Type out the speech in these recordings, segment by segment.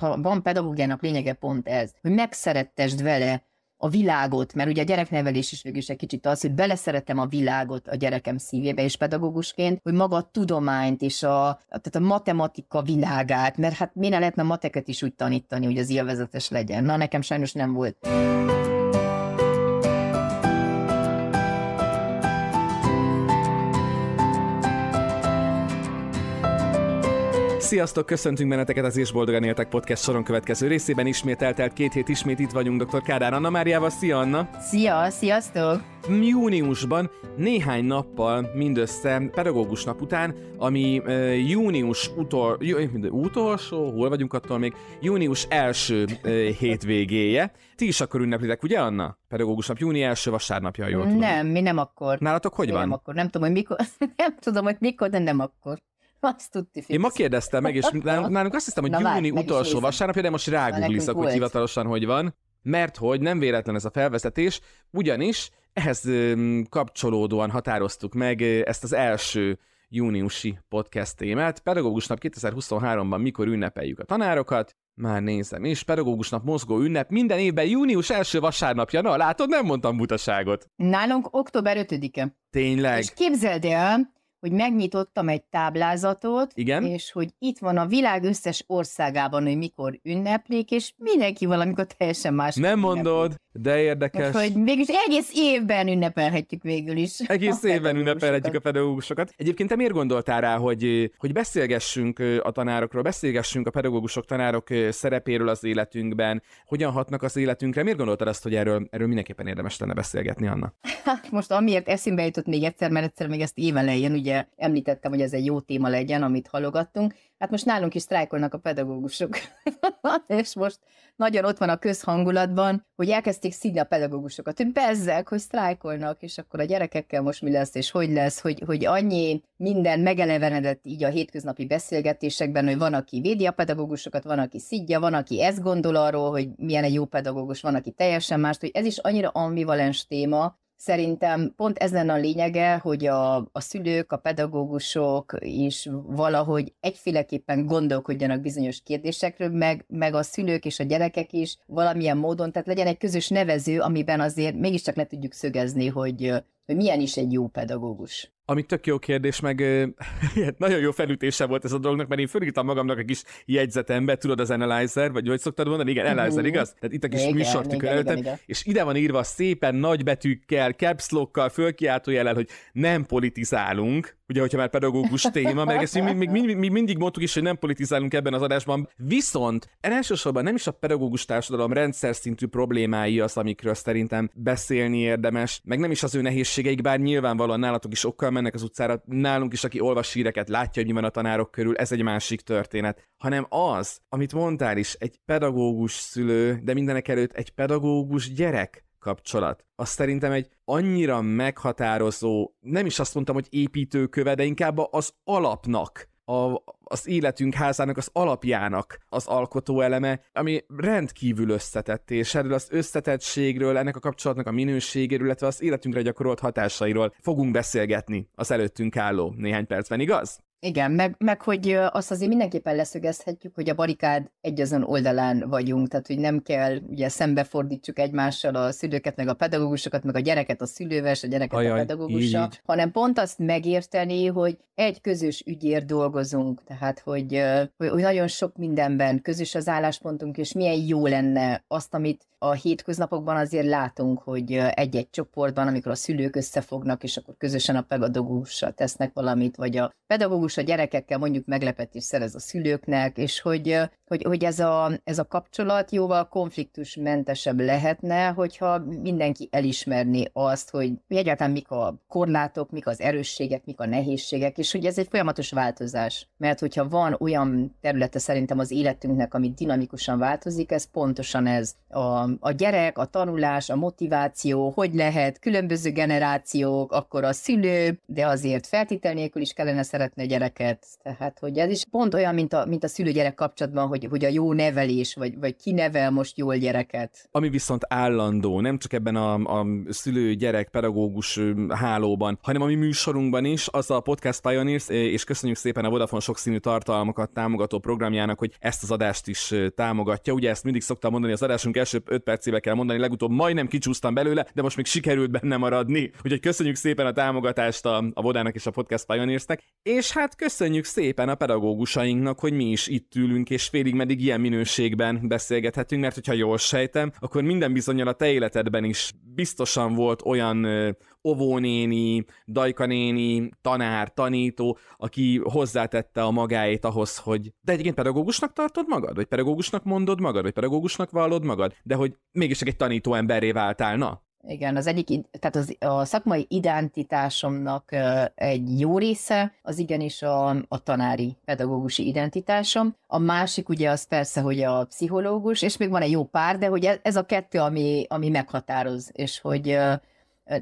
ha van pedagógiának lényege pont ez, hogy megszerettesd vele a világot, mert ugye a gyereknevelés is végül is egy kicsit az, hogy beleszeretem a világot a gyerekem szívébe és pedagógusként, hogy maga a tudományt és a, tehát a matematika világát, mert hát miért lehetne mateket is úgy tanítani, hogy az élvezetes legyen. Na, nekem sajnos nem volt. Sziasztok, köszöntünk benneteket az És Boldogan Éltek podcast soron következő részében. Ismét eltelt két hét, ismét itt vagyunk dr. Kádár Anna Máriával. Szia, Anna! Szia, sziasztok! Júniusban néhány nappal mindössze pedagógus nap után, ami e, június utol, jú, eh, utolsó, hol vagyunk attól még, június első e, hétvégéje. Ti is akkor ünneplitek, ugye Anna? Pedagógus nap, júni első vasárnapja, jól tudom. Nem, mi nem akkor. Nálatok hogy mi van? Nem akkor, nem tudom, hogy mikor, nem tudom, hogy mikor, de nem akkor. Azt tudti fix. Én ma kérdeztem meg, és nálunk azt hiszem, hogy Na, júni utolsó vasárnap, de most rágooglizok, hogy hivatalosan hogy van, mert hogy nem véletlen ez a felvezetés, ugyanis ehhez kapcsolódóan határoztuk meg ezt az első júniusi podcast témát. Pedagógus nap 2023-ban mikor ünnepeljük a tanárokat, már nézem és pedagógus nap mozgó ünnep minden évben június első vasárnapja. Na, látod, nem mondtam butaságot. Nálunk október 5-e. Tényleg. És képzeld el, hogy megnyitottam egy táblázatot, Igen? és hogy itt van a világ összes országában, hogy mikor ünneplik, és mindenki valamikor teljesen más. Nem ünneplik. mondod! De érdekes. Hogy mégis egész évben ünnepelhetjük végül is. Egész évben ünnepelhetjük a pedagógusokat. Egyébként te miért gondoltál rá, hogy, hogy beszélgessünk a tanárokról, beszélgessünk a pedagógusok, tanárok szerepéről az életünkben, hogyan hatnak az életünkre? Miért gondoltad azt, hogy erről, erről mindenképpen érdemes lenne beszélgetni, Anna? Hát most amiért eszembe jutott még egyszer, mert egyszer még ezt évelején ugye említettem, hogy ez egy jó téma legyen, amit halogattunk, Hát most nálunk is sztrájkolnak a pedagógusok. és most nagyon ott van a közhangulatban, hogy elkezdték szidni a pedagógusokat, hogy bezzek, hogy sztrájkolnak, és akkor a gyerekekkel most mi lesz, és hogy lesz, hogy, hogy annyi minden megelevenedett így a hétköznapi beszélgetésekben, hogy van, aki védi a pedagógusokat, van, aki szidja, van, aki ezt gondol arról, hogy milyen egy jó pedagógus, van, aki teljesen más, hogy ez is annyira ambivalens téma, Szerintem pont ezen a lényege, hogy a, a szülők, a pedagógusok is valahogy egyféleképpen gondolkodjanak bizonyos kérdésekről, meg, meg a szülők és a gyerekek is valamilyen módon, tehát legyen egy közös nevező, amiben azért mégiscsak le tudjuk szögezni, hogy, hogy milyen is egy jó pedagógus. Ami tök jó kérdés, meg nagyon jó felütése volt ez a dolognak, mert én fölírtam magamnak a kis jegyzetembe, tudod, az Analyzer, vagy hogy szoktad mondani? Igen, Analyzer, uh-huh. igaz? Tehát itt a kis műsor tüköröltem, és ide van írva szépen nagy betűkkel, caps lockkal, fölkiáltó jellel, hogy nem politizálunk, ugye, hogyha már pedagógus téma, meg ezt mi, mi, mi, mi mindig mondtuk is, hogy nem politizálunk ebben az adásban, viszont elsősorban nem is a pedagógus társadalom rendszer szintű problémái az, amikről szerintem beszélni érdemes, meg nem is az ő nehézségeik, bár nyilvánvalóan nálatok is okkal mennek az utcára, nálunk is, aki olvas híreket, látja, hogy mi van a tanárok körül, ez egy másik történet, hanem az, amit mondtál is, egy pedagógus szülő, de mindenek előtt egy pedagógus gyerek kapcsolat. Az szerintem egy annyira meghatározó, nem is azt mondtam, hogy építőköve, de inkább az alapnak a, az életünk házának az alapjának az alkotó eleme, ami rendkívül összetett, és erről az összetettségről, ennek a kapcsolatnak a minőségéről, illetve az életünkre gyakorolt hatásairól fogunk beszélgetni az előttünk álló néhány percben, igaz? Igen, meg, meg hogy azt azért mindenképpen leszögezhetjük, hogy a barikád egy azon oldalán vagyunk, tehát hogy nem kell, ugye szembefordítsuk egymással a szülőket, meg a pedagógusokat, meg a gyereket a szülővel, és a gyereket Ajaj, a pedagógussal, így, hanem pont azt megérteni, hogy egy közös ügyért dolgozunk, tehát hogy, hogy nagyon sok mindenben közös az álláspontunk, és milyen jó lenne azt, amit a hétköznapokban azért látunk, hogy egy-egy csoportban, amikor a szülők összefognak, és akkor közösen a pedagógussal tesznek valamit, vagy a pedagógus pedagógus a gyerekekkel mondjuk meglepetés szerez a szülőknek, és hogy, hogy, hogy ez, a, ez a kapcsolat jóval konfliktusmentesebb lehetne, hogyha mindenki elismerné azt, hogy egyáltalán mik a korlátok, mik az erősségek, mik a nehézségek, és hogy ez egy folyamatos változás. Mert hogyha van olyan területe szerintem az életünknek, ami dinamikusan változik, ez pontosan ez. A, a gyerek, a tanulás, a motiváció, hogy lehet, különböző generációk, akkor a szülő, de azért feltétel nélkül is kellene szeretni a gyerek gyereket. Tehát, hogy ez is pont olyan, mint a, mint a szülő-gyerek kapcsolatban, hogy, hogy a jó nevelés, vagy, vagy ki nevel most jól gyereket. Ami viszont állandó, nem csak ebben a, a szülő-gyerek pedagógus hálóban, hanem a mi műsorunkban is, az a Podcast Pioneers, és köszönjük szépen a Vodafone sokszínű tartalmakat támogató programjának, hogy ezt az adást is támogatja. Ugye ezt mindig szoktam mondani, az adásunk első 5 percébe kell mondani, legutóbb majdnem kicsúsztam belőle, de most még sikerült benne maradni. Úgyhogy köszönjük szépen a támogatást a, a Vodának és a Podcast Pioneersnek. És hát hát köszönjük szépen a pedagógusainknak, hogy mi is itt ülünk, és félig meddig ilyen minőségben beszélgethetünk, mert hogyha jól sejtem, akkor minden bizonyal a te életedben is biztosan volt olyan ovónéni, dajkanéni, tanár, tanító, aki hozzátette a magáét ahhoz, hogy de egyébként pedagógusnak tartod magad, vagy pedagógusnak mondod magad, vagy pedagógusnak vallod magad, de hogy mégis egy tanító emberré váltál, na? Igen, az egyik, tehát az, a szakmai identitásomnak egy jó része, az igenis a, a tanári pedagógusi identitásom. A másik ugye az persze, hogy a pszichológus, és még van egy jó pár, de hogy e- ez a kettő, ami, ami meghatároz, és hogy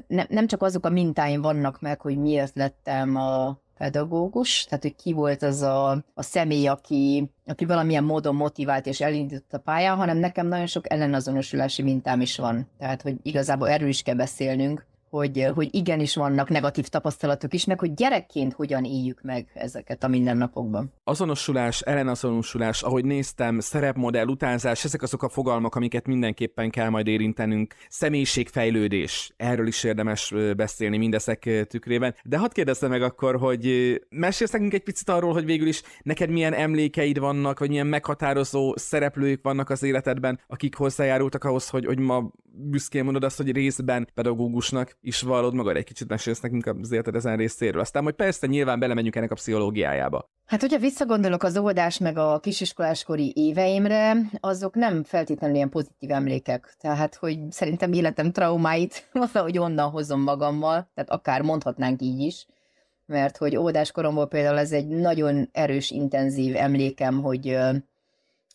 ne, nem csak azok a mintáim vannak meg, hogy miért lettem a, pedagógus, tehát hogy ki volt az a, a személy, aki, aki valamilyen módon motivált és elindított a pályán, hanem nekem nagyon sok ellenazonosulási mintám is van. Tehát, hogy igazából erről is kell beszélnünk, hogy, hogy igenis vannak negatív tapasztalatok is, meg hogy gyerekként hogyan éljük meg ezeket a mindennapokban. Azonosulás, ellenazonosulás, ahogy néztem, szerepmodell, utánzás, ezek azok a fogalmak, amiket mindenképpen kell majd érintenünk. Személyiségfejlődés, erről is érdemes beszélni mindezek tükrében. De hadd kérdezzem meg akkor, hogy mesélsz nekünk egy picit arról, hogy végül is neked milyen emlékeid vannak, vagy milyen meghatározó szereplők vannak az életedben, akik hozzájárultak ahhoz, hogy, hogy ma büszkén mondod azt, hogy részben pedagógusnak is vallod magad, egy kicsit mesélsz nekünk az életed ezen részéről. Aztán majd persze nyilván belemegyünk ennek a pszichológiájába. Hát, hogyha visszagondolok az óvodás meg a kisiskoláskori éveimre, azok nem feltétlenül ilyen pozitív emlékek. Tehát, hogy szerintem életem traumáit valahogy onnan hozom magammal, tehát akár mondhatnánk így is mert hogy óvodáskoromból például ez egy nagyon erős, intenzív emlékem, hogy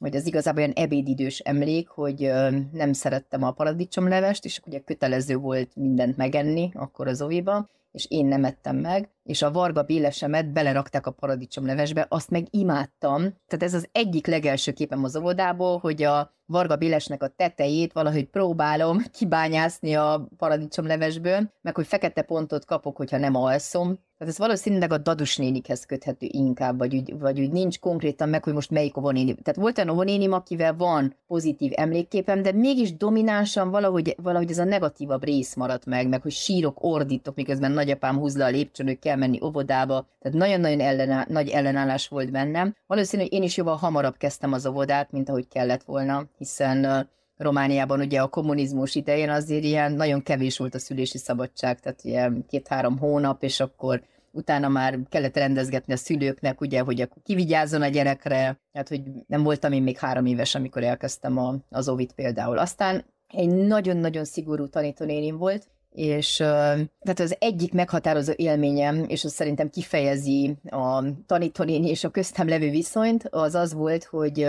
vagy az igazából olyan ebédidős emlék, hogy nem szerettem a paradicsomlevest, és ugye kötelező volt mindent megenni, akkor az oviba, és én nem ettem meg, és a varga bélesemet belerakták a paradicsomlevesbe, azt meg imádtam. Tehát ez az egyik legelső képem az óvodából, hogy a varga bélesnek a tetejét valahogy próbálom kibányászni a paradicsomlevesből, meg hogy fekete pontot kapok, hogyha nem alszom, tehát ez valószínűleg a dadus nénikhez köthető inkább, vagy úgy, vagy úgy nincs konkrétan meg, hogy most melyik néni, Tehát volt olyan nénim akivel van pozitív emlékképem, de mégis dominánsan valahogy, valahogy ez a negatívabb rész maradt meg, meg hogy sírok, ordítok, miközben nagyapám húz le a lépcsőn, hogy kell menni óvodába. Tehát nagyon-nagyon ellená- nagy ellenállás volt bennem. Valószínű, hogy én is jóval hamarabb kezdtem az óvodát, mint ahogy kellett volna, hiszen Romániában ugye a kommunizmus idején azért ilyen nagyon kevés volt a szülési szabadság, tehát ilyen két-három hónap, és akkor utána már kellett rendezgetni a szülőknek, ugye, hogy akkor kivigyázzon a gyerekre, hát hogy nem voltam én még három éves, amikor elkezdtem a, az Ovit például. Aztán egy nagyon-nagyon szigorú tanítónénim volt, és tehát az egyik meghatározó élményem, és az szerintem kifejezi a tanítónéni és a köztem levő viszonyt, az az volt, hogy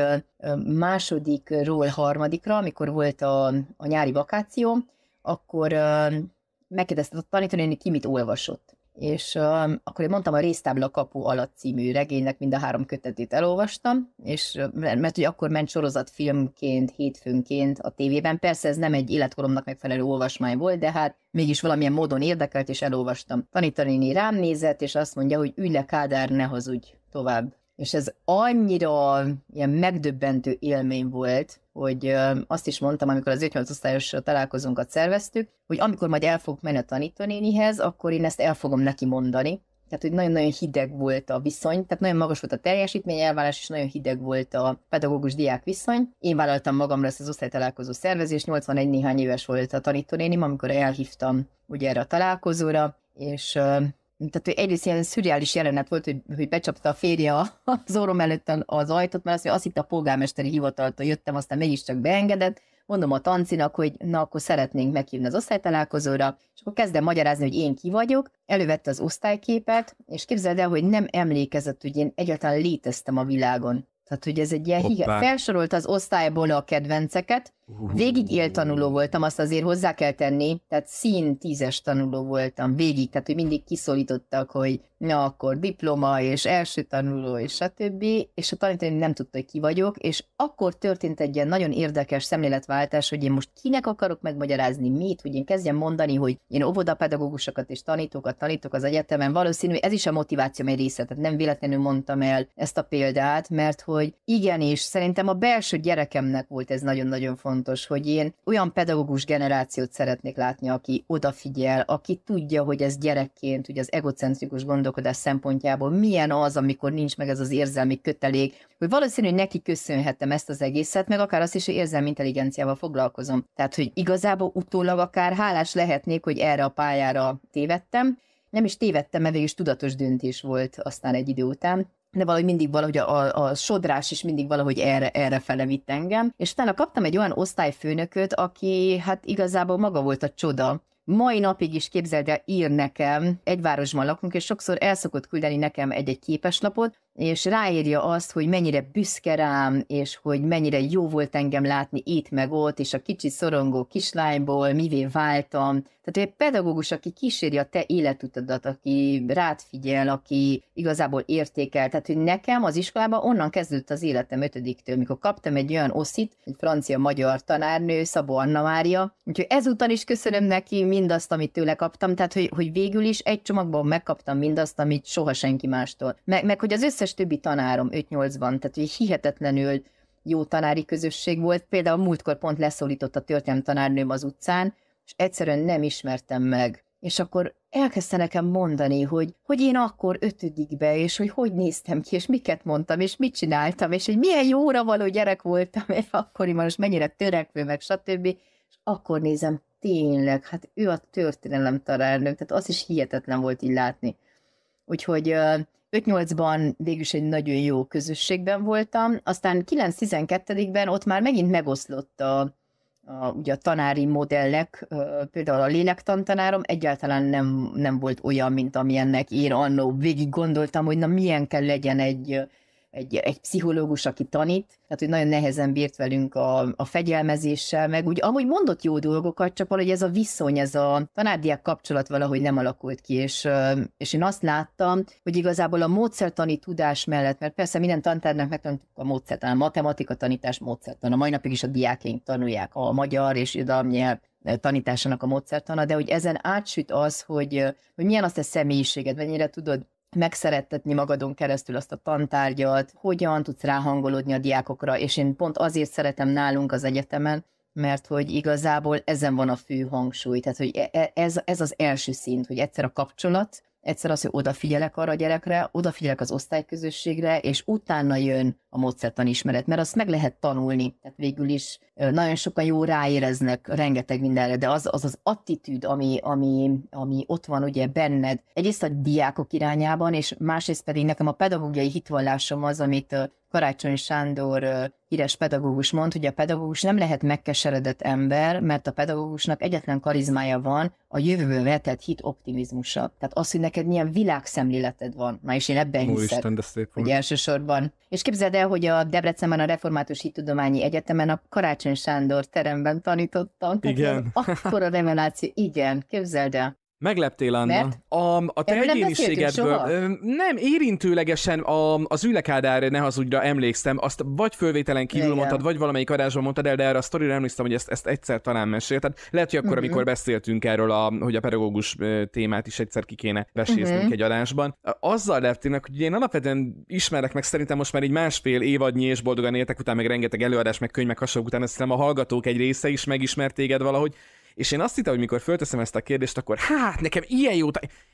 másodikról harmadikra, amikor volt a, a nyári vakáció, akkor megkérdezte a tanítónéni, ki mit olvasott és uh, akkor én mondtam, a Résztábla kapu alatt című regénynek mind a három kötetét elolvastam, és mert, mert hogy akkor ment sorozat filmként, hétfőnként a tévében. Persze ez nem egy életkoromnak megfelelő olvasmány volt, de hát mégis valamilyen módon érdekelt, és elolvastam. Tanítani rám nézett, és azt mondja, hogy ülj le Kádár, ne hazudj tovább és ez annyira ilyen megdöbbentő élmény volt, hogy azt is mondtam, amikor az 5-8 osztályos találkozónkat szerveztük, hogy amikor majd el fogok menni a tanítónénihez, akkor én ezt el fogom neki mondani. Tehát, hogy nagyon-nagyon hideg volt a viszony, tehát nagyon magas volt a teljesítmény elvárás, és nagyon hideg volt a pedagógus-diák viszony. Én vállaltam magamra ezt az osztálytalálkozó szervezést, 81 néhány éves volt a tanítónénim, amikor elhívtam ugye erre a találkozóra, és tehát hogy egyrészt ilyen szürreális jelenet volt, hogy, hogy becsapta a férje az orrom előtt az ajtót, mert azt, hogy azt itt a polgármesteri hivataltól jöttem, aztán csak beengedett, mondom a tancinak, hogy na akkor szeretnénk meghívni az osztálytalálkozóra, és akkor kezdem magyarázni, hogy én ki vagyok, elővette az osztályképet, és képzeld el, hogy nem emlékezett, hogy én egyáltalán léteztem a világon. Tehát, hogy ez egy ilyen hihe... felsorolt az osztályból a kedvenceket, Végig élt tanuló voltam, azt azért hozzá kell tenni, tehát szín tízes tanuló voltam végig, tehát hogy mindig kiszólítottak, hogy na akkor diploma, és első tanuló, és stb. És a tanítani nem tudta, hogy ki vagyok, és akkor történt egy ilyen nagyon érdekes szemléletváltás, hogy én most kinek akarok megmagyarázni mit, hogy én kezdjem mondani, hogy én óvodapedagógusokat és tanítókat tanítok az egyetemen, valószínű, ez is a motiváció egy része, tehát nem véletlenül mondtam el ezt a példát, mert hogy igenis, szerintem a belső gyerekemnek volt ez nagyon-nagyon fontos fontos, hogy én olyan pedagógus generációt szeretnék látni, aki odafigyel, aki tudja, hogy ez gyerekként, ugye az egocentrikus gondolkodás szempontjából milyen az, amikor nincs meg ez az érzelmi kötelék, hogy valószínű, hogy neki köszönhetem ezt az egészet, meg akár azt is, hogy érzelmi intelligenciával foglalkozom. Tehát, hogy igazából utólag akár hálás lehetnék, hogy erre a pályára tévedtem, nem is tévedtem, mert végig tudatos döntés volt aztán egy idő után, de valahogy mindig valahogy a, a, a sodrás is mindig valahogy erre, erre fele vitt engem. És utána kaptam egy olyan osztályfőnököt, aki hát igazából maga volt a csoda, mai napig is képzeld el, ír nekem, egy városban lakunk, és sokszor el szokott küldeni nekem egy-egy képeslapot, és ráírja azt, hogy mennyire büszke rám, és hogy mennyire jó volt engem látni itt meg ott, és a kicsi szorongó kislányból mivé váltam. Tehát egy pedagógus, aki kíséri a te életutadat, aki rád figyel, aki igazából értékel. Tehát, hogy nekem az iskolában onnan kezdődött az életem ötödiktől, mikor kaptam egy olyan oszit, egy francia-magyar tanárnő, Szabó Anna Mária. Úgyhogy ezúttal is köszönöm neki mindazt, amit tőle kaptam, tehát, hogy, hogy végül is egy csomagban megkaptam mindazt, amit soha senki mástól. Meg, meg hogy az össze összes többi tanárom 5-8 van, tehát egy hihetetlenül jó tanári közösség volt. Például múltkor pont leszólított a történelmi tanárnőm az utcán, és egyszerűen nem ismertem meg. És akkor elkezdte nekem mondani, hogy, hogy én akkor ötödikbe, és hogy hogy néztem ki, és miket mondtam, és mit csináltam, és hogy milyen jóra való gyerek voltam, és akkoriban most mennyire törekvő, meg stb. És akkor nézem, tényleg, hát ő a történelem tanárnő, tehát az is hihetetlen volt így látni. Úgyhogy 5-8-ban végül egy nagyon jó közösségben voltam, aztán 9-12-ben ott már megint megoszlott a, a, ugye a tanári modellek, például a lélektantanárom egyáltalán nem, nem volt olyan, mint amilyennek én annó végig gondoltam, hogy na milyen kell legyen egy egy, egy pszichológus, aki tanít, tehát hogy nagyon nehezen bírt velünk a, a fegyelmezéssel, meg úgy amúgy mondott jó dolgokat, csak valahogy ez a viszony, ez a tanárdiák kapcsolat valahogy nem alakult ki, és, és én azt láttam, hogy igazából a módszertani tudás mellett, mert persze minden tantárnak megtanultuk a módszertan, a matematika tanítás módszertan, a mai napig is a diákénk tanulják a magyar és irodalom nyelv, tanításának a módszertana, de hogy ezen átsüt az, hogy, hogy milyen az te személyiséged, mennyire tudod megszerettetni magadon keresztül azt a tantárgyat, hogyan tudsz ráhangolódni a diákokra, és én pont azért szeretem nálunk az egyetemen, mert hogy igazából ezen van a fő hangsúly, tehát hogy e, e, ez, ez az első szint, hogy egyszer a kapcsolat, Egyszer az, hogy odafigyelek arra a gyerekre, odafigyelek az osztályközösségre, és utána jön a módszertan ismeret, mert azt meg lehet tanulni. Tehát végül is nagyon sokan jó ráéreznek rengeteg mindenre, de az az, az attitűd, ami, ami, ami ott van ugye benned, egyrészt a diákok irányában, és másrészt pedig nekem a pedagógiai hitvallásom az, amit Karácsony Sándor híres pedagógus mond, hogy a pedagógus nem lehet megkeseredett ember, mert a pedagógusnak egyetlen karizmája van, a jövőből vetett hit optimizmusa. Tehát az, hogy neked milyen világszemléleted van. Na és én ebben Hú, hiszek, Isten, de szép hogy elsősorban. És képzeld el, hogy a Debrecenben a Református Hittudományi Egyetemen a Karácsony Sándor teremben tanítottam. Igen. Akkor a reveláció, igen, képzeld el. Megleptél, Anna. Mert? A, a te Erről egyéniségedből nem, nem érintőlegesen a, az Ülekádár, ne hazudja emlékszem, azt vagy fölvételen kívül Igen. mondtad, vagy valamelyik adásban mondtad el, de erre a sztorira emlékszem, hogy ezt, ezt egyszer talán mesélted. Lehet, hogy akkor, mm-hmm. amikor beszéltünk erről, a, hogy a pedagógus témát is egyszer ki kéne beséznünk uh mhm. egy adásban, azzal leptének, hogy én alapvetően ismerek meg szerintem most már így másfél évadnyi és boldogan éltek után, meg rengeteg előadás, meg könyv, meg hasonló után, azt hiszem a hallgatók egy része is megismert téged valahogy, és én azt hittem, hogy mikor fölteszem ezt a kérdést, akkor hát nekem ilyen jó...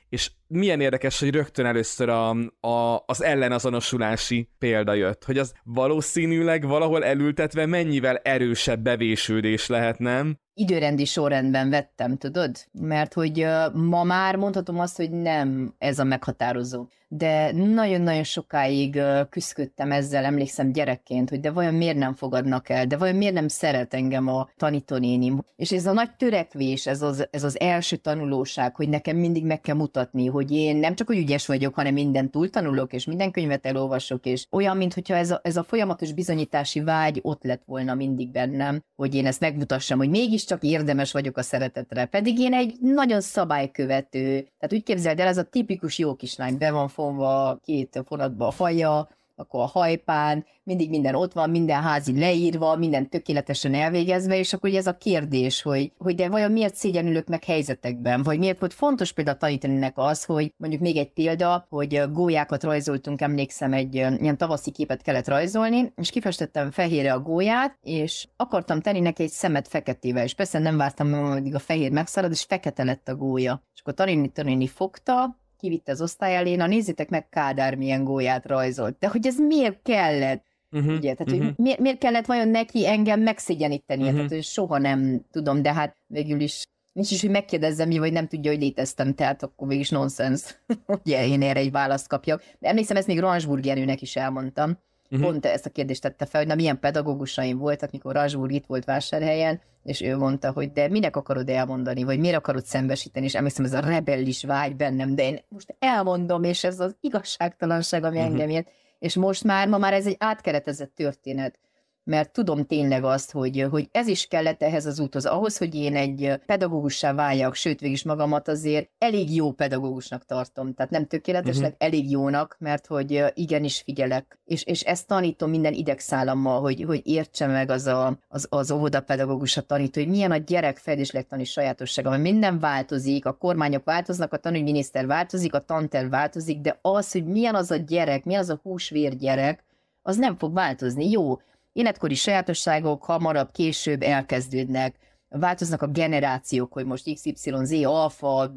És milyen érdekes, hogy rögtön először a, a, az ellenazonosulási példa jött, hogy az valószínűleg valahol elültetve mennyivel erősebb bevésődés lehet, nem? időrendi sorrendben vettem, tudod? Mert hogy ma már mondhatom azt, hogy nem ez a meghatározó. De nagyon-nagyon sokáig küzdködtem ezzel, emlékszem gyerekként, hogy de vajon miért nem fogadnak el, de vajon miért nem szeret engem a tanítónénim. És ez a nagy törekvés, ez az, ez az első tanulóság, hogy nekem mindig meg kell mutatni, hogy én nem csak, hogy ügyes vagyok, hanem túl túltanulok, és minden könyvet elolvasok, és olyan, mintha ez a, ez a folyamatos bizonyítási vágy ott lett volna mindig bennem, hogy én ezt megmutassam, hogy mégis mégiscsak érdemes vagyok a szeretetre. Pedig én egy nagyon szabálykövető, tehát úgy képzeld el, ez a tipikus jó kislány, be van fonva két fonatba a faja, akkor a hajpán, mindig minden ott van, minden házi leírva, minden tökéletesen elvégezve, és akkor ugye ez a kérdés, hogy, hogy de vajon miért szégyenülök meg helyzetekben, vagy miért volt fontos például tanítanének az, hogy mondjuk még egy példa, hogy gólyákat rajzoltunk, emlékszem, egy ilyen tavaszi képet kellett rajzolni, és kifestettem fehérre a gólyát, és akartam tenni neki egy szemet feketével, és persze nem vártam, hogy a fehér megszalad, és fekete lett a gólya. És akkor tanítani, tanítani fogta, kivitte az osztály elé, na nézzétek meg Kádár milyen gólyát rajzolt. De hogy ez miért kellett? Uh-huh, ugye? Tehát, uh-huh. hogy miért, miért kellett vajon neki engem megszégyeníteni? Uh-huh. Tehát, hogy soha nem tudom, de hát végül is nincs is, hogy megkérdezzem mi, vagy nem tudja, hogy léteztem, tehát akkor végig nonsens, hogy én erre egy választ kapjak. De emlékszem, ezt még Jenőnek is elmondtam, uh-huh. pont ezt a kérdést tette fel, hogy na milyen pedagógusaim voltak, mikor Razsúr itt volt vásárhelyen, és ő mondta, hogy de minek akarod elmondani, vagy miért akarod szembesíteni, és emlékszem, ez a rebellis vágy bennem, de én most elmondom, és ez az igazságtalanság, ami uh-huh. engem ért. És most már, ma már ez egy átkeretezett történet mert tudom tényleg azt, hogy, hogy ez is kellett ehhez az úthoz, ahhoz, hogy én egy pedagógussá váljak, sőt, végig magamat azért elég jó pedagógusnak tartom. Tehát nem tökéletesnek, uh-huh. elég jónak, mert hogy igenis figyelek. És, és ezt tanítom minden idegszállammal, hogy, hogy értse meg az, a, az, az óvodapedagógus a tanító, hogy milyen a gyerek tanít sajátossága, mert minden változik, a kormányok változnak, a tanügyminiszter változik, a tanterv változik, de az, hogy milyen az a gyerek, milyen az a húsvér gyerek, az nem fog változni. Jó, Életkori sajátosságok hamarabb, később elkezdődnek, változnak a generációk, hogy most XYZ, alfa,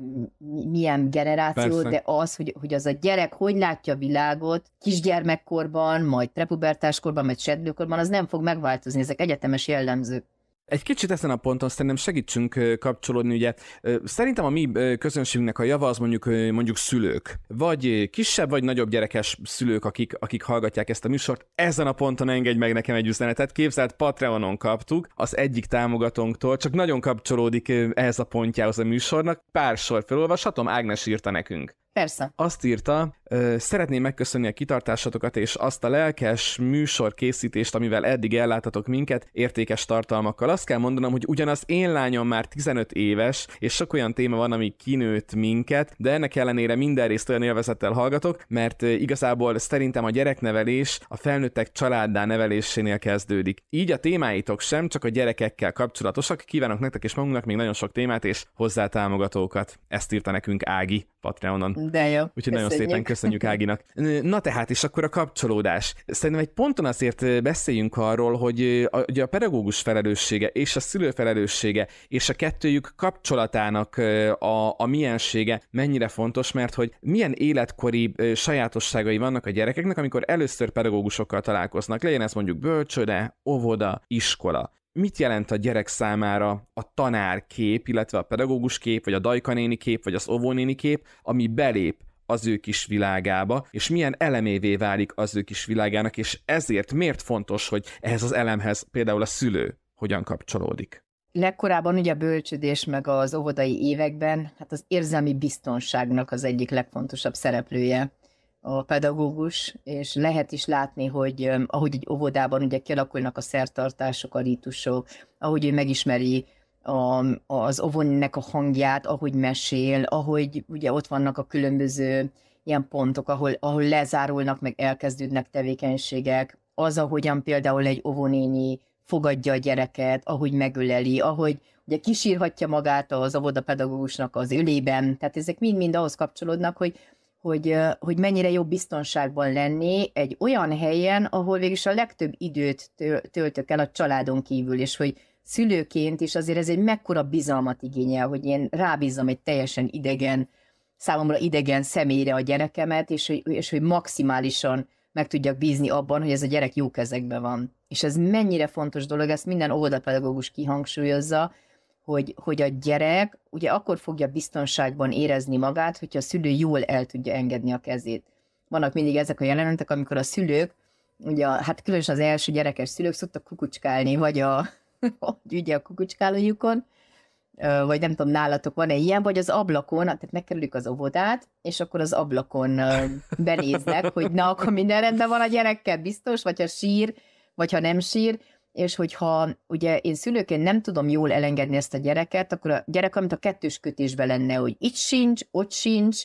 milyen generáció, Persze. de az, hogy, hogy az a gyerek hogy látja a világot kisgyermekkorban, majd prepubertáskorban, majd sedlőkorban, az nem fog megváltozni, ezek egyetemes jellemzők. Egy kicsit ezen a ponton szerintem segítsünk kapcsolódni, ugye szerintem a mi közönségünknek a java az mondjuk, mondjuk szülők, vagy kisebb, vagy nagyobb gyerekes szülők, akik, akik hallgatják ezt a műsort. Ezen a ponton engedj meg nekem egy üzenetet. Képzelt Patreonon kaptuk az egyik támogatónktól, csak nagyon kapcsolódik ehhez a pontjához a műsornak. Pár sor felolvashatom, Ágnes írta nekünk. Persze. Azt írta, szeretném megköszönni a kitartásatokat és azt a lelkes műsor készítést, amivel eddig elláttatok minket értékes tartalmakkal. Azt kell mondanom, hogy ugyanaz én lányom már 15 éves, és sok olyan téma van, ami kinőtt minket, de ennek ellenére minden részt olyan élvezettel hallgatok, mert igazából szerintem a gyereknevelés a felnőttek családdá nevelésénél kezdődik. Így a témáitok sem csak a gyerekekkel kapcsolatosak. Kívánok nektek és magunknak még nagyon sok témát és hozzátámogatókat. Ezt írta nekünk Ági Patreonon de jó. Úgyhogy köszönjük. nagyon szépen köszönjük Áginak. Na tehát, és akkor a kapcsolódás. Szerintem egy ponton azért beszéljünk arról, hogy a, ugye a pedagógus felelőssége és a szülő felelőssége és a kettőjük kapcsolatának a, a miensége mennyire fontos, mert hogy milyen életkori sajátosságai vannak a gyerekeknek, amikor először pedagógusokkal találkoznak. Legyen ez mondjuk bölcsőde, óvoda, iskola mit jelent a gyerek számára a tanár kép, illetve a pedagógus kép, vagy a dajkanéni kép, vagy az óvónéni kép, ami belép az ő kis világába, és milyen elemévé válik az ő kis világának, és ezért miért fontos, hogy ehhez az elemhez például a szülő hogyan kapcsolódik? Legkorábban ugye a bölcsödés meg az óvodai években, hát az érzelmi biztonságnak az egyik legfontosabb szereplője a pedagógus, és lehet is látni, hogy ahogy egy óvodában ugye kialakulnak a szertartások, a rítusok, ahogy ő megismeri a, az óvonnek a hangját, ahogy mesél, ahogy ugye ott vannak a különböző ilyen pontok, ahol, ahol lezárulnak, meg elkezdődnek tevékenységek, az, ahogyan például egy óvonéni fogadja a gyereket, ahogy megöleli, ahogy ugye kisírhatja magát az óvodapedagógusnak az ölében, tehát ezek mind-mind ahhoz kapcsolódnak, hogy hogy, hogy mennyire jobb biztonságban lenni egy olyan helyen, ahol is a legtöbb időt töltök el a családon kívül, és hogy szülőként is azért ez egy mekkora bizalmat igényel, hogy én rábízzam egy teljesen idegen, számomra idegen személyre a gyerekemet, és hogy, és hogy maximálisan meg tudjak bízni abban, hogy ez a gyerek jó kezekben van. És ez mennyire fontos dolog, ezt minden óvodapedagógus kihangsúlyozza, hogy, hogy a gyerek ugye akkor fogja biztonságban érezni magát, hogyha a szülő jól el tudja engedni a kezét. Vannak mindig ezek a jelenetek, amikor a szülők, ugye, hát különösen az első gyerekes szülők szoktak kukucskálni, vagy a, ugye a kukucskálójukon, vagy nem tudom, nálatok van-e ilyen, vagy az ablakon, tehát megkerüljük az óvodát, és akkor az ablakon benéznek, hogy na, akkor minden rendben van a gyerekkel, biztos, vagy ha sír, vagy ha nem sír, és hogyha ugye én szülőként nem tudom jól elengedni ezt a gyereket, akkor a gyerek amit a kettős kötésben lenne, hogy itt sincs, ott sincs,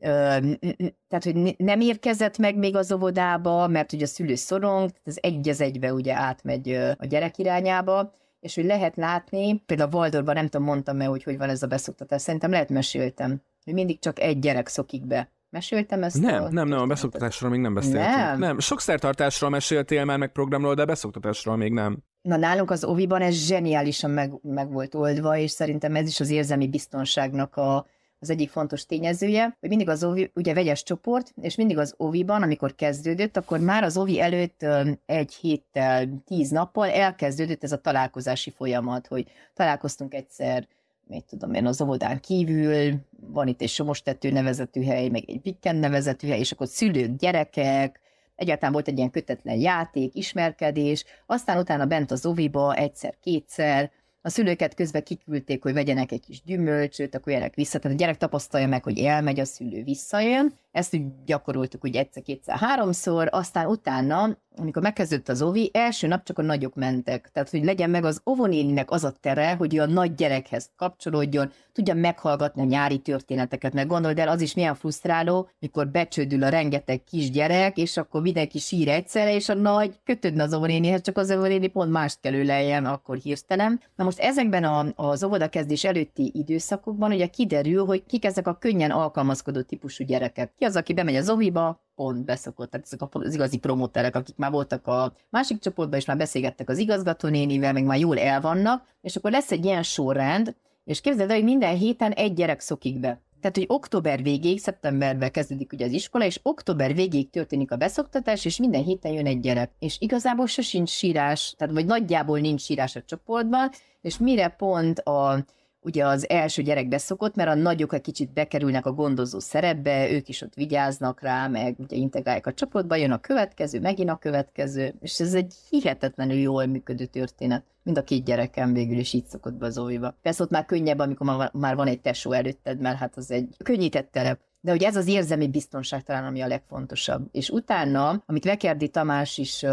tehát, hogy nem érkezett meg még az óvodába, mert ugye a szülő szorong, tehát ez egy az egybe ugye átmegy a gyerek irányába, és hogy lehet látni, például a Valdorban nem tudom, mondtam-e, hogy hogy van ez a beszoktatás, szerintem lehet meséltem, hogy mindig csak egy gyerek szokik be Meséltem ezt? Nem, nem, nem, a beszoktatásról még nem beszéltünk. Nem? nem. szertartásról meséltél már, meg programról, de beszoktatásról még nem. Na nálunk az Oviban ez zseniálisan meg, meg volt oldva, és szerintem ez is az érzelmi biztonságnak a, az egyik fontos tényezője, hogy mindig az OVI, ugye vegyes csoport, és mindig az OVI-ban, amikor kezdődött, akkor már az OVI előtt egy héttel, tíz nappal elkezdődött ez a találkozási folyamat, hogy találkoztunk egyszer, mit tudom én, az óvodán kívül, van itt egy Somostető nevezetű hely, meg egy Pikken nevezetű hely, és akkor szülők, gyerekek, egyáltalán volt egy ilyen kötetlen játék, ismerkedés, aztán utána bent az oviba egyszer-kétszer, a szülőket közben kiküldték, hogy vegyenek egy kis gyümölcsöt, akkor jönnek vissza. Tehát a gyerek tapasztalja meg, hogy elmegy, a szülő visszajön. Ezt úgy gyakoroltuk úgy egyszer, kétszer, háromszor, aztán utána amikor megkezdődött az ovi, első nap csak a nagyok mentek. Tehát, hogy legyen meg az ovonéninek az a tere, hogy ő a nagy gyerekhez kapcsolódjon, tudja meghallgatni a nyári történeteket, mert gondold el, az is milyen frusztráló, mikor becsődül a rengeteg kisgyerek, és akkor mindenki sír egyszerre, és a nagy kötődne az ovonénihez, csak az ovonéni pont mást kell üleljen, akkor hirtelen. Na most ezekben a, az óvodakezdés előtti időszakokban ugye kiderül, hogy kik ezek a könnyen alkalmazkodó típusú gyerekek. Ki az, aki bemegy az oviba, pont beszokott, tehát ezek az igazi promoterek, akik már voltak a másik csoportban, és már beszélgettek az igazgatónénivel, meg már jól elvannak, és akkor lesz egy ilyen sorrend, és képzeld el, hogy minden héten egy gyerek szokik be. Tehát, hogy október végéig, szeptemberben kezdődik ugye az iskola, és október végéig történik a beszoktatás, és minden héten jön egy gyerek. És igazából sincs sírás, tehát vagy nagyjából nincs sírás a csoportban, és mire pont a ugye az első gyerek beszokott, mert a nagyok egy kicsit bekerülnek a gondozó szerepbe, ők is ott vigyáznak rá, meg ugye integrálják a csapatba, jön a következő, megint a következő, és ez egy hihetetlenül jól működő történet. Mind a két gyerekem végül is így szokott be az óviba. Persze ott már könnyebb, amikor már van egy tesó előtted, mert hát az egy könnyített terep. De ugye ez az érzelmi biztonság talán, ami a legfontosabb. És utána, amit Vekerdi Tamás is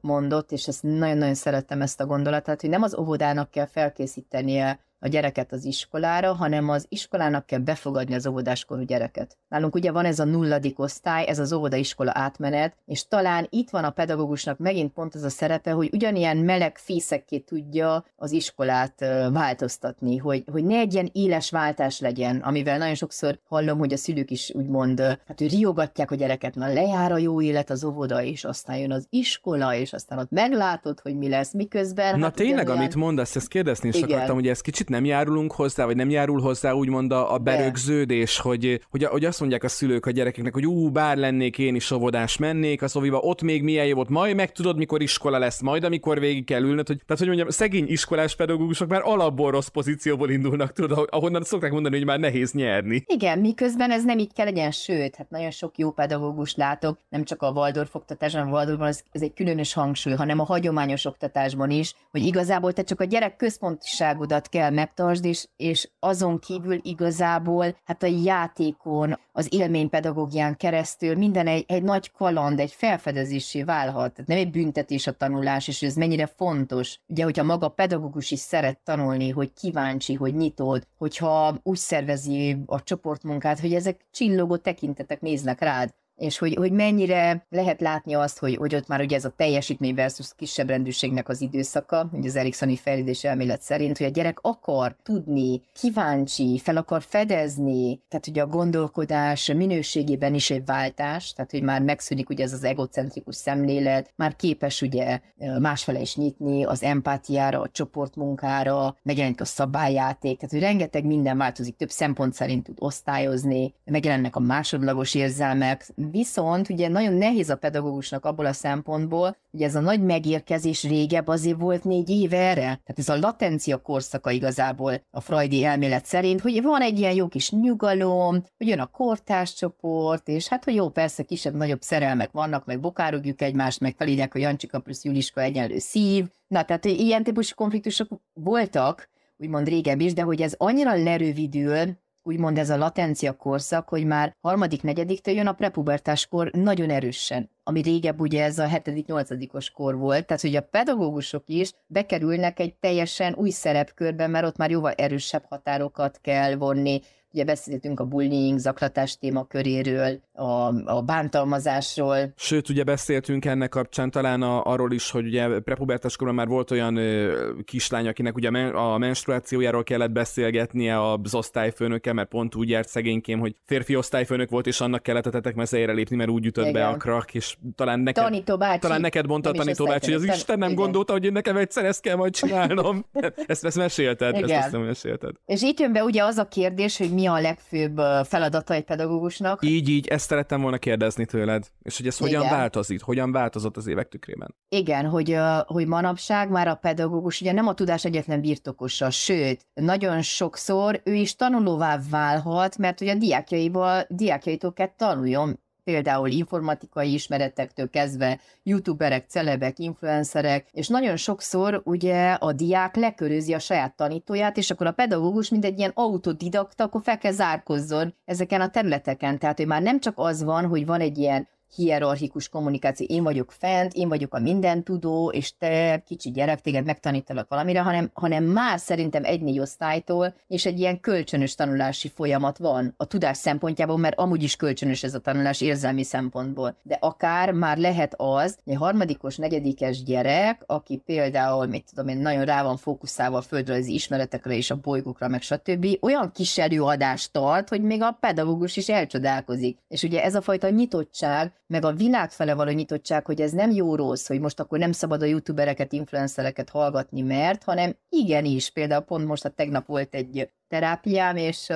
mondott, és ezt nagyon-nagyon szerettem ezt a gondolatát, hogy nem az óvodának kell felkészítenie a gyereket az iskolára, hanem az iskolának kell befogadni az óvodáskorú gyereket. Nálunk ugye van ez a nulladik osztály, ez az óvodaiskola átmenet, és talán itt van a pedagógusnak megint pont az a szerepe, hogy ugyanilyen meleg fészekké tudja az iskolát változtatni, hogy, hogy ne egy ilyen éles váltás legyen, amivel nagyon sokszor hallom, hogy a szülők is úgymond, hát ő riogatják a gyereket, na lejár a jó élet az óvoda, és aztán jön az iskola, és aztán ott meglátod, hogy mi lesz, miközben. Na hát tényleg, ugyanilyen... amit mondasz, ezt kérdezni is akartam, hogy ez kicsit nem járulunk hozzá, vagy nem járul hozzá úgymond a, a berögződés, hogy, hogy, hogy azt mondják a szülők a gyerekeknek, hogy ú, bár lennék én is óvodás, mennék az óviba, ott még milyen jó volt, majd megtudod, mikor iskola lesz, majd amikor végig kell ülnöd, hogy, tehát hogy mondjam, szegény iskolás pedagógusok már alapból rossz pozícióból indulnak, tudod, ahonnan szokták mondani, hogy már nehéz nyerni. Igen, miközben ez nem így kell legyen, sőt, hát nagyon sok jó pedagógus látok, nem csak a Waldorf hanem a Waldorfban ez, ez egy különös hangsúly, hanem a hagyományos oktatásban is, hogy igazából te csak a gyerek központiságodat kell meg megtartsd, és, és azon kívül igazából hát a játékon, az élménypedagógián keresztül minden egy, egy nagy kaland, egy felfedezésé válhat. Tehát nem egy büntetés a tanulás, és ez mennyire fontos. Ugye, hogyha maga pedagógus is szeret tanulni, hogy kíváncsi, hogy nyitott, hogyha úgy szervezi a csoportmunkát, hogy ezek csillogó tekintetek néznek rád, és hogy, hogy mennyire lehet látni azt, hogy, hogy ott már ugye ez a teljesítmény versus kisebb rendűségnek az időszaka, ugye az Eriksoni fejlődés elmélet szerint, hogy a gyerek akar tudni, kíváncsi, fel akar fedezni, tehát ugye a gondolkodás minőségében is egy váltás, tehát hogy már megszűnik ugye ez az egocentrikus szemlélet, már képes ugye másfele is nyitni, az empátiára, a csoportmunkára, megjelenik a szabályjáték, tehát hogy rengeteg minden változik, több szempont szerint tud osztályozni, megjelennek a másodlagos érzelmek, Viszont ugye nagyon nehéz a pedagógusnak abból a szempontból, hogy ez a nagy megérkezés régebb azért volt négy év erre. Tehát ez a latencia korszaka igazából a freudi elmélet szerint, hogy van egy ilyen jó kis nyugalom, hogy jön a kortárs csoport és hát hogy jó, persze kisebb-nagyobb szerelmek vannak, meg bokárogjuk egymást, meg felírják, hogy Jancsika plusz Juliska egyenlő szív. Na, tehát ilyen típusú konfliktusok voltak, úgymond régebb is, de hogy ez annyira lerövidül, úgymond ez a latencia korszak, hogy már harmadik, negyediktől jön a prepubertás kor nagyon erősen, ami régebb ugye ez a hetedik, nyolcadikos kor volt, tehát hogy a pedagógusok is bekerülnek egy teljesen új szerepkörbe, mert ott már jóval erősebb határokat kell vonni, ugye beszéltünk a bullying, zaklatás témaköréről, a, a bántalmazásról. Sőt, ugye beszéltünk ennek kapcsán talán a, arról is, hogy ugye prepubertás korban már volt olyan ö, kislány, akinek ugye a menstruációjáról kellett beszélgetnie az osztályfőnöke, mert pont úgy járt szegénykém, hogy férfi osztályfőnök volt, és annak kellett a tetek mezeire lépni, mert úgy ütött Igen. be a krak, és talán neked, tanító bácsi, talán neked mondta a tanító bácsi, hogy az Isten nem Igen. gondolta, hogy én nekem egyszer ezt kell majd csinálnom. Ezt, ezt mesélted, Igen. ezt, ezt mesélted. És itt jön be ugye az a kérdés, hogy mi a legfőbb feladata egy pedagógusnak. Így, így, ez ezt szerettem volna kérdezni tőled, és hogy ez Igen. hogyan változik, hogyan változott az évek tükrében. Igen, hogy, hogy manapság már a pedagógus ugye nem a tudás egyetlen birtokosa, sőt, nagyon sokszor ő is tanulóvá válhat, mert hogy a diákjaival, diákjaitól kell tanuljon, például informatikai ismeretektől kezdve youtuberek, celebek, influencerek, és nagyon sokszor ugye a diák lekörözi a saját tanítóját, és akkor a pedagógus mint egy ilyen autodidakta, akkor fel kell zárkozzon ezeken a területeken. Tehát, hogy már nem csak az van, hogy van egy ilyen hierarchikus kommunikáció, én vagyok fent, én vagyok a mindentudó, és te kicsi gyerek, téged megtanítalak valamire, hanem, hanem már szerintem egy-négy osztálytól, és egy ilyen kölcsönös tanulási folyamat van a tudás szempontjából, mert amúgy is kölcsönös ez a tanulás érzelmi szempontból. De akár már lehet az, hogy a harmadikos, negyedikes gyerek, aki például, mit tudom én, nagyon rá van fókuszálva a földrajzi ismeretekre és a bolygókra, meg stb., olyan kis előadást tart, hogy még a pedagógus is elcsodálkozik. És ugye ez a fajta nyitottság, meg a világ fele való nyitottság, hogy ez nem jó rossz, hogy most akkor nem szabad a youtubereket, influencereket hallgatni, mert, hanem igenis, például pont most a hát tegnap volt egy terápiám, és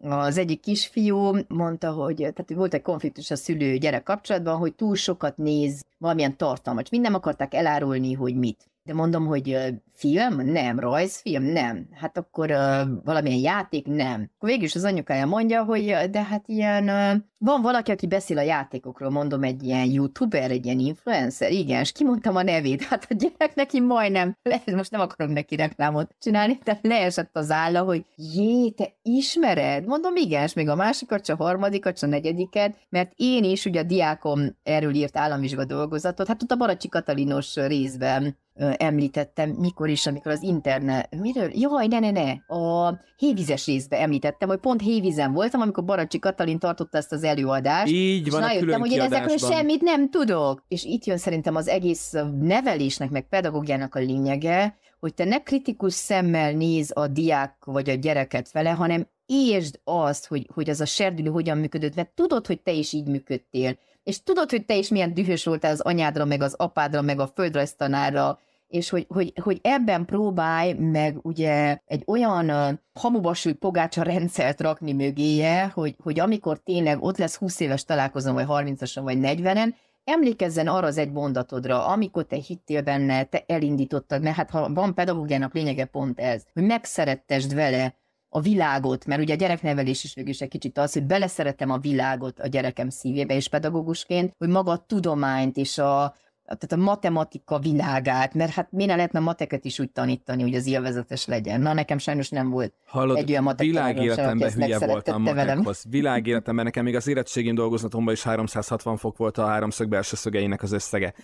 az egyik kisfiú mondta, hogy tehát volt egy konfliktus a szülő-gyerek kapcsolatban, hogy túl sokat néz valamilyen tartalmat. Mind nem akarták elárulni, hogy mit. De mondom, hogy Film? Nem. Rajzfilm? Nem. Hát akkor uh, valamilyen játék? Nem. Akkor végül is az anyukája mondja, hogy de hát ilyen, uh, van valaki, aki beszél a játékokról, mondom, egy ilyen youtuber, egy ilyen influencer, igen, és kimondtam a nevét, hát a gyerek neki majdnem, Lehet, most nem akarom neki reklámot csinálni, de leesett az álla, hogy jé, te ismered? Mondom, igen, és még a másikat, csak a harmadikat, csak a negyediket, mert én is ugye a diákom erről írt államvizsga dolgozatot, hát ott a Baracsi Katalinos részben említettem, mikor akkor is, amikor az internet... Miről? Jaj, ne, ne, ne! A hévizes részbe említettem, hogy pont hévizen voltam, amikor Baracsi Katalin tartotta ezt az előadást. Így van, és rájöttem, hogy én ezekről semmit nem tudok. És itt jön szerintem az egész nevelésnek, meg pedagógiának a lényege, hogy te ne kritikus szemmel néz a diák vagy a gyereket vele, hanem értsd azt, hogy, hogy az a serdülő hogyan működött, mert tudod, hogy te is így működtél, és tudod, hogy te is milyen dühös voltál az anyádra, meg az apádra, meg a földrajztanára, és hogy, hogy, hogy ebben próbálj meg ugye egy olyan uh, hamubasült pogácsa rendszert rakni mögéje, hogy, hogy amikor tényleg ott lesz 20 éves találkozom, vagy 30 asan vagy 40-en, emlékezzen arra az egy mondatodra, amikor te hittél benne, te elindítottad, mert hát ha van pedagógiának lényege pont ez, hogy megszerettesd vele a világot, mert ugye a gyereknevelés is végül egy kicsit az, hogy beleszeretem a világot a gyerekem szívébe, és pedagógusként, hogy maga a tudományt és a, tehát a matematika világát, mert hát miért ne lehetne mateket is úgy tanítani, hogy az élvezetes legyen. Na, nekem sajnos nem volt Hallod, egy olyan matematika. világéletemben hülye voltam matekhoz. Világéletemben nekem még az érettségén dolgozatomban is 360 fok volt a háromszög belső szögeinek az összege.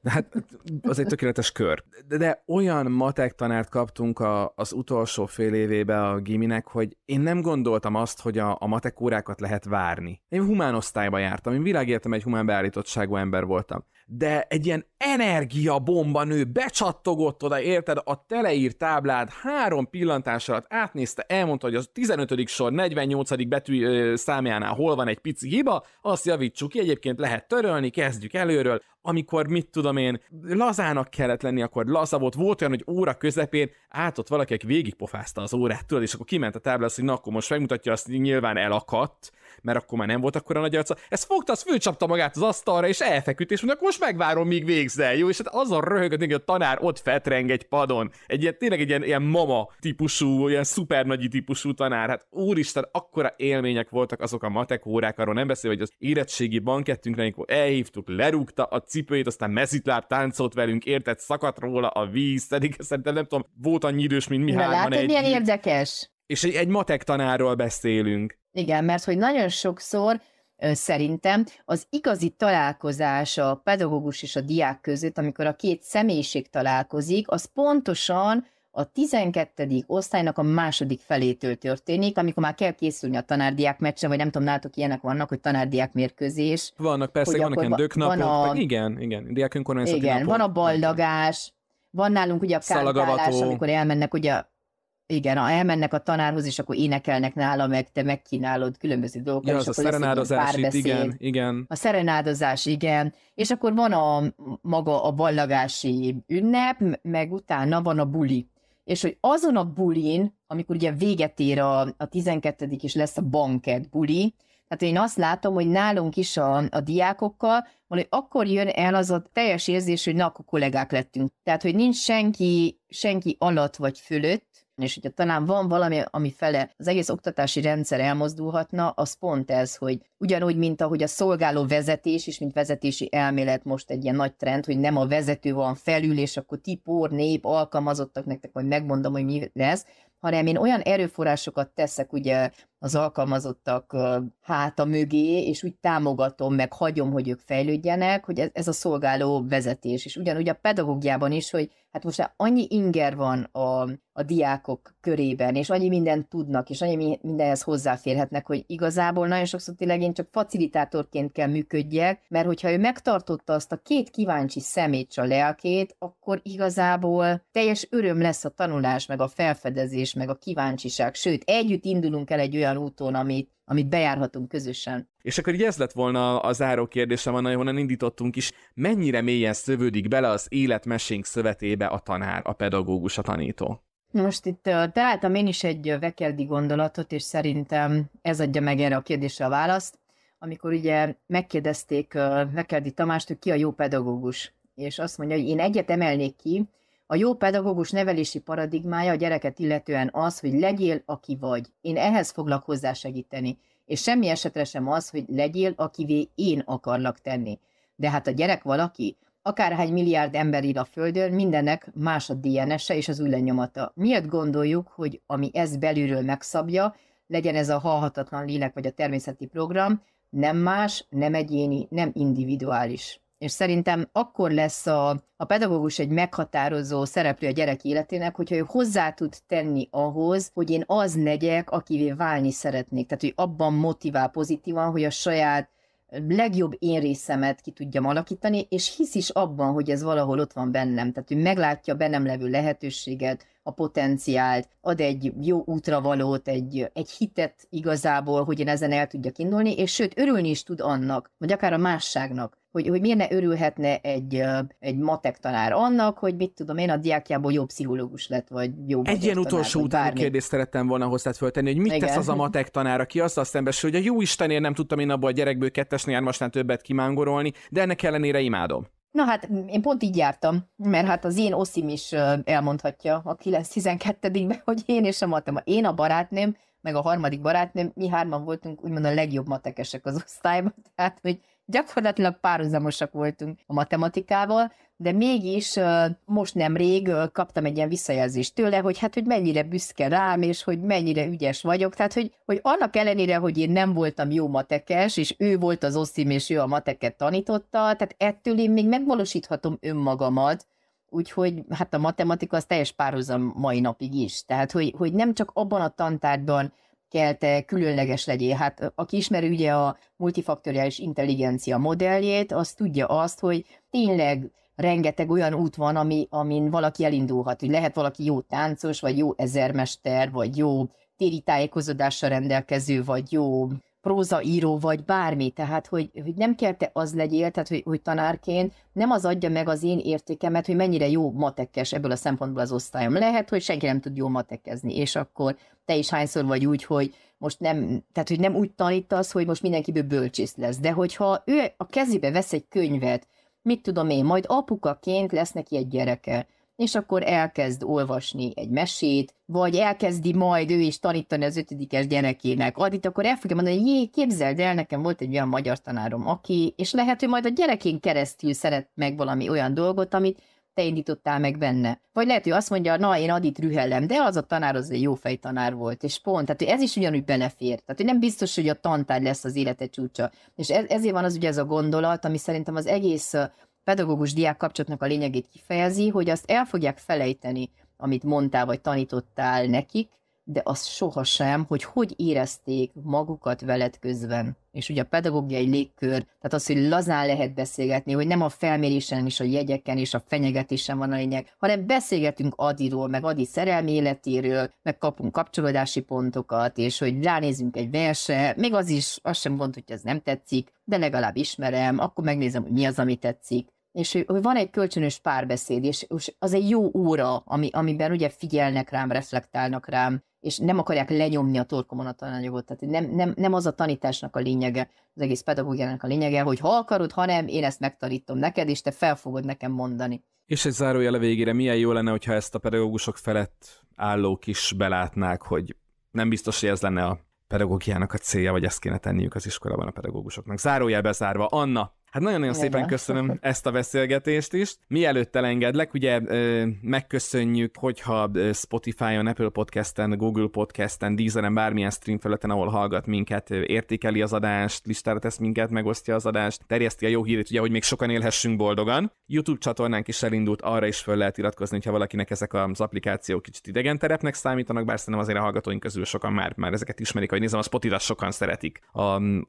De hát az egy tökéletes kör. De, de olyan matek tanárt kaptunk a, az utolsó fél évébe a giminek, hogy én nem gondoltam azt, hogy a, a matek órákat lehet várni. Én humán osztályba jártam, én világértem egy humán beállítottságú ember voltam. De egy ilyen energiabomba nő becsattogott oda, érted, a teleír táblát három pillantás alatt átnézte, elmondta, hogy az 15. sor 48. betű számjánál hol van egy pici hiba, azt javítsuk ki, egyébként lehet törölni, kezdjük előről, amikor mit tudom én, lazának kellett lenni, akkor laza volt, volt olyan, hogy óra közepén átott valaki, aki végigpofázta az órát, tudod, és akkor kiment a tábla, hogy na, akkor most megmutatja, azt nyilván elakadt, mert akkor már nem volt akkora nagy arca. Ez fogta, az fölcsapta magát az asztalra, és elfeküdt, és mondja, most megvárom, míg végzel, jó? És hát azon röhögött, hogy a tanár ott fetreng egy padon. Egy ilyen, tényleg egy ilyen, ilyen mama típusú, ilyen szuper nagyi típusú tanár. Hát úristen, akkora élmények voltak azok a matek órák, arról nem beszél, hogy az érettségi bankettünkre, amikor elhívtuk, lerúgta a cipőjét, aztán mezitláb táncolt velünk, érted, szakadt róla a víz, pedig szerintem nem tudom, volt annyi idős, mint Mihály. Na, látod, egy... milyen érdekes? És egy, egy matek tanárról beszélünk. Igen, mert hogy nagyon sokszor szerintem az igazi találkozás a pedagógus és a diák között, amikor a két személyiség találkozik, az pontosan a 12. osztálynak a második felétől történik, amikor már kell készülni a tanárdiák meccsen, vagy nem tudom, nátok ilyenek vannak, hogy tanárdiák mérkőzés. Vannak, persze, hogy vannak ilyen döknapok, van a, igen, igen, diák Igen, napok. van a baldagás, van nálunk ugye a kártálás, amikor elmennek ugye igen, ha elmennek a tanárhoz, és akkor énekelnek nála, meg te megkínálod különböző dolgokat. Ja, az és a szerenádozás, itt, igen, igen. A szerenádozás, igen. És akkor van a maga a ballagási ünnep, meg utána van a buli. És hogy azon a bulin, amikor ugye véget ér a, a 12 és lesz a banket buli, tehát én azt látom, hogy nálunk is a, a diákokkal, hogy akkor jön el az a teljes érzés, hogy na, akkor kollégák lettünk. Tehát, hogy nincs senki, senki alatt vagy fölött, és hogyha talán van valami, ami fele az egész oktatási rendszer elmozdulhatna, az pont ez, hogy ugyanúgy, mint ahogy a szolgáló vezetés is, mint vezetési elmélet most egy ilyen nagy trend, hogy nem a vezető van felül, és akkor tipor, nép, alkalmazottak nektek, majd megmondom, hogy mi lesz, hanem én olyan erőforrásokat teszek ugye az alkalmazottak háta mögé, és úgy támogatom, meg hagyom, hogy ők fejlődjenek, hogy ez, ez a szolgáló vezetés. És ugyanúgy a pedagógiában is, hogy hát most már annyi inger van a, a diákok körében, és annyi mindent tudnak, és annyi mindenhez hozzáférhetnek, hogy igazából nagyon sokszor tényleg én csak facilitátorként kell működjek, mert hogyha ő megtartotta azt a két kíváncsi szemét a lelkét, akkor igazából teljes öröm lesz a tanulás, meg a felfedezés, meg a kíváncsiság. Sőt, együtt indulunk el egy olyan olyan úton, amit, amit bejárhatunk közösen. És akkor így ez lett volna a záró kérdésem, ahonnan indítottunk is, mennyire mélyen szövődik bele az életmesénk szövetébe a tanár, a pedagógus, a tanító? Most itt találtam én is egy vekeldi gondolatot, és szerintem ez adja meg erre a kérdésre a választ, amikor ugye megkérdezték Vekeldi Tamást, hogy ki a jó pedagógus, és azt mondja, hogy én egyet emelnék ki, a jó pedagógus nevelési paradigmája a gyereket illetően az, hogy legyél, aki vagy. Én ehhez foglak hozzásegíteni, és semmi esetre sem az, hogy legyél, akivé én akarlak tenni. De hát a gyerek valaki, akárhány milliárd ember ír a Földön, mindennek más a DNS-e és az új lenyomata. Miért gondoljuk, hogy ami ezt belülről megszabja, legyen ez a halhatatlan lélek vagy a természeti program, nem más, nem egyéni, nem individuális. És szerintem akkor lesz a, a pedagógus egy meghatározó szereplő a gyerek életének, hogyha ő hozzá tud tenni ahhoz, hogy én az legyek, akivé válni szeretnék. Tehát, hogy abban motivál pozitívan, hogy a saját legjobb én részemet ki tudjam alakítani, és hisz is abban, hogy ez valahol ott van bennem. Tehát, hogy meglátja bennem levő lehetőséget, a potenciált, ad egy jó útravalót, egy, egy hitet igazából, hogy én ezen el tudjak indulni, és sőt, örülni is tud annak, vagy akár a másságnak, hogy, hogy miért ne örülhetne egy, egy matek tanár annak, hogy mit tudom én, a diákjából jó pszichológus lett, vagy jó Egy ilyen utolsó utáni kérdést szerettem volna hozzá föltenni, hogy mit Igen. tesz az a matek tanár, aki azt szembesül, hogy a jó Istenért nem tudtam én abból a gyerekből kettesnél, most nem többet kimángorolni, de ennek ellenére imádom. Na hát én pont így jártam, mert hát az én oszim is elmondhatja a 9-12-ben, hogy én és a matema, én a barátném, meg a harmadik barátném, mi hárman voltunk úgymond a legjobb matekesek az osztályban, tehát hogy gyakorlatilag párhuzamosak voltunk a matematikával, de mégis most nemrég kaptam egy ilyen visszajelzést tőle, hogy hát, hogy mennyire büszke rám, és hogy mennyire ügyes vagyok. Tehát, hogy, hogy annak ellenére, hogy én nem voltam jó matekes, és ő volt az oszim, és ő a mateket tanította, tehát ettől én még megvalósíthatom önmagamat, Úgyhogy hát a matematika az teljes párhuzam mai napig is. Tehát, hogy, hogy nem csak abban a tantárban kell te különleges legyél. Hát aki ismeri ugye a multifaktoriális intelligencia modelljét, az tudja azt, hogy tényleg rengeteg olyan út van, ami, amin valaki elindulhat, hogy lehet valaki jó táncos, vagy jó ezermester, vagy jó téri tájékozódással rendelkező, vagy jó prózaíró vagy bármi, tehát hogy, hogy nem kell te az legyél, tehát hogy, hogy tanárként nem az adja meg az én értékemet, hogy mennyire jó matekes ebből a szempontból az osztályom. Lehet, hogy senki nem tud jó matekezni, és akkor te is hányszor vagy úgy, hogy most nem, tehát hogy nem úgy tanítasz, hogy most mindenkiből bölcsész lesz, de hogyha ő a kezébe vesz egy könyvet, mit tudom én, majd apukaként lesz neki egy gyereke, és akkor elkezd olvasni egy mesét, vagy elkezdi majd ő is tanítani az ötödikes gyerekének. Addit akkor el fogja mondani, hogy jé, képzeld el, nekem volt egy olyan magyar tanárom, aki, és lehet, hogy majd a gyerekén keresztül szeret meg valami olyan dolgot, amit te indítottál meg benne. Vagy lehet, hogy azt mondja, na, én Adit rühellem, de az a tanár az egy jó fejtanár volt, és pont. Tehát hogy ez is ugyanúgy belefér. Tehát hogy nem biztos, hogy a tantár lesz az élete csúcsa. És ez, ezért van az ugye ez a gondolat, ami szerintem az egész pedagógus-diák kapcsolatnak a lényegét kifejezi, hogy azt el fogják felejteni, amit mondtál vagy tanítottál nekik, de az sohasem, hogy hogy érezték magukat veled közben. És ugye a pedagógiai légkör, tehát az, hogy lazán lehet beszélgetni, hogy nem a felmérésen és a jegyeken és a fenyegetésen van a lényeg, hanem beszélgetünk Adiról, meg Adi szerelmi életéről, meg kapunk kapcsolódási pontokat, és hogy ránézünk egy verse, még az is, azt sem gond, hogy ez nem tetszik, de legalább ismerem, akkor megnézem, hogy mi az, ami tetszik és hogy van egy kölcsönös párbeszéd, és az egy jó óra, ami, amiben ugye figyelnek rám, reflektálnak rám, és nem akarják lenyomni a torkomon a tananyagot. Tehát nem, nem, nem az a tanításnak a lényege, az egész pedagógiának a lényege, hogy ha akarod, ha nem, én ezt megtanítom neked, és te fel fogod nekem mondani. És egy zárójele végére, milyen jó lenne, hogyha ezt a pedagógusok felett állók is belátnák, hogy nem biztos, hogy ez lenne a pedagógiának a célja, vagy ezt kéne tenniük az iskolában a pedagógusoknak. Zárójelbe zárva, Anna, Hát nagyon-nagyon Én szépen de. köszönöm ezt a beszélgetést is. Mielőtt elengedlek, ugye megköszönjük, hogyha Spotify-on, Apple Podcast-en, Google Podcast-en, Deezer-en, bármilyen stream felületen, ahol hallgat minket, értékeli az adást, listára tesz minket, megosztja az adást, terjeszti a jó hírét, ugye, hogy még sokan élhessünk boldogan. YouTube csatornánk is elindult, arra is föl lehet iratkozni, ha valakinek ezek az applikációk kicsit idegen terepnek számítanak, bár szerintem azért a hallgatóink közül sokan már, már ezeket ismerik, hogy nézem, a Spotify sokan szeretik. A,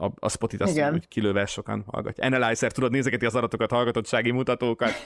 a, a Spotify úgy kilőve sokan hallgatja. Enel analyzer, tudod, nézegeti az adatokat, hallgatottsági mutatókat.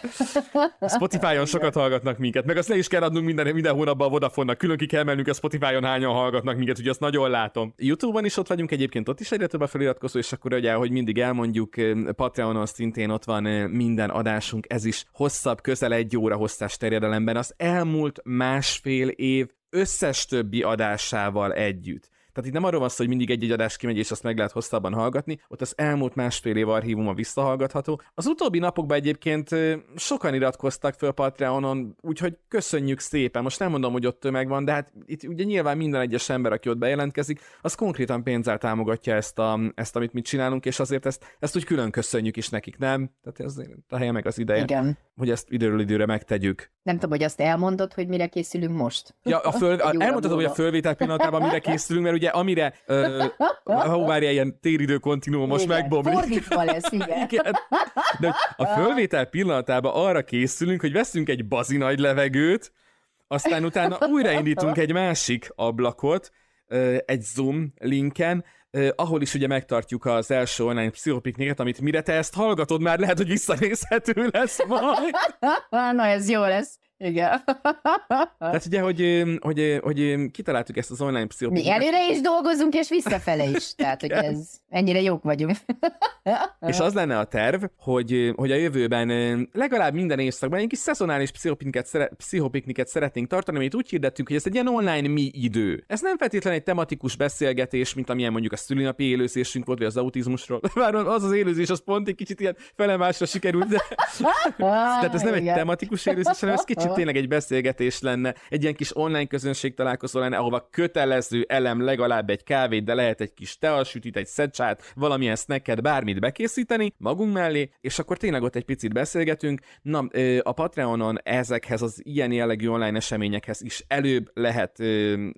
Spotify-on sokat hallgatnak minket, meg azt le is kell adnunk minden, minden hónapban a Vodafone-nak, külön ki kell mennünk a Spotify-on hányan hallgatnak minket, ugye azt nagyon látom. Youtube-on is ott vagyunk egyébként, ott is egyre több a feliratkozó, és akkor ugye, hogy mindig elmondjuk, eh, Patreonon szintén ott van eh, minden adásunk, ez is hosszabb, közel egy óra hosszás terjedelemben. Az elmúlt másfél év összes többi adásával együtt. Tehát itt nem arról van szó, hogy mindig egy-egy adás kimegy, és azt meg lehet hosszabban hallgatni, ott az elmúlt másfél év archívuma visszahallgatható. Az utóbbi napokban egyébként sokan iratkoztak föl Patreonon, úgyhogy köszönjük szépen. Most nem mondom, hogy ott tömeg van, de hát itt ugye nyilván minden egyes ember, aki ott bejelentkezik, az konkrétan pénzzel támogatja ezt, a, ezt amit mi csinálunk, és azért ezt, ezt úgy külön köszönjük is nekik, nem? Tehát ez a helye meg az ideje. Igen. Hogy ezt időről időre megtegyük. Nem tudom, hogy azt elmondod, hogy mire készülünk most. Ja, a föl, a elmondtad, hogy a fölvétel pillanatában mire készülünk, mert ugye amire, ö, ha várja, ilyen téridő kontinuum most megbomlik. Fordítva lesz, igen. igen. De a fölvétel pillanatában arra készülünk, hogy veszünk egy bazi nagy levegőt, aztán utána újraindítunk egy másik ablakot, egy Zoom linken, ahol is ugye megtartjuk az első online pszichopiknéket, amit mire te ezt hallgatod, már lehet, hogy visszanézhető lesz majd. Na, ez jó lesz. Igen. Tehát ugye, hogy, hogy, hogy kitaláltuk ezt az online pszichopatát. Mi előre is dolgozunk, és visszafele is. Tehát, hogy ez ennyire jók vagyunk. és az lenne a terv, hogy, hogy a jövőben legalább minden évszakban egy kis szezonális pszichopikniket, szere- pszichopikniket szeretnénk tartani, amit úgy hirdettünk, hogy ez egy ilyen online mi idő. Ez nem feltétlenül egy tematikus beszélgetés, mint amilyen mondjuk a szülinapi élőzésünk volt, vagy az autizmusról. Bár az az élőzés, az pont egy kicsit ilyen felemásra sikerült, de... Tehát ez nem egy tematikus élőzés, hanem ez kicsit tényleg egy beszélgetés lenne, egy ilyen kis online közönség találkozó lenne, ahova kötelező elem legalább egy kávét, de lehet egy kis teasütit, egy szecsát, valamilyen snacket, bármit bekészíteni magunk mellé, és akkor tényleg ott egy picit beszélgetünk. Na, a Patreonon ezekhez az ilyen jellegű online eseményekhez is előbb lehet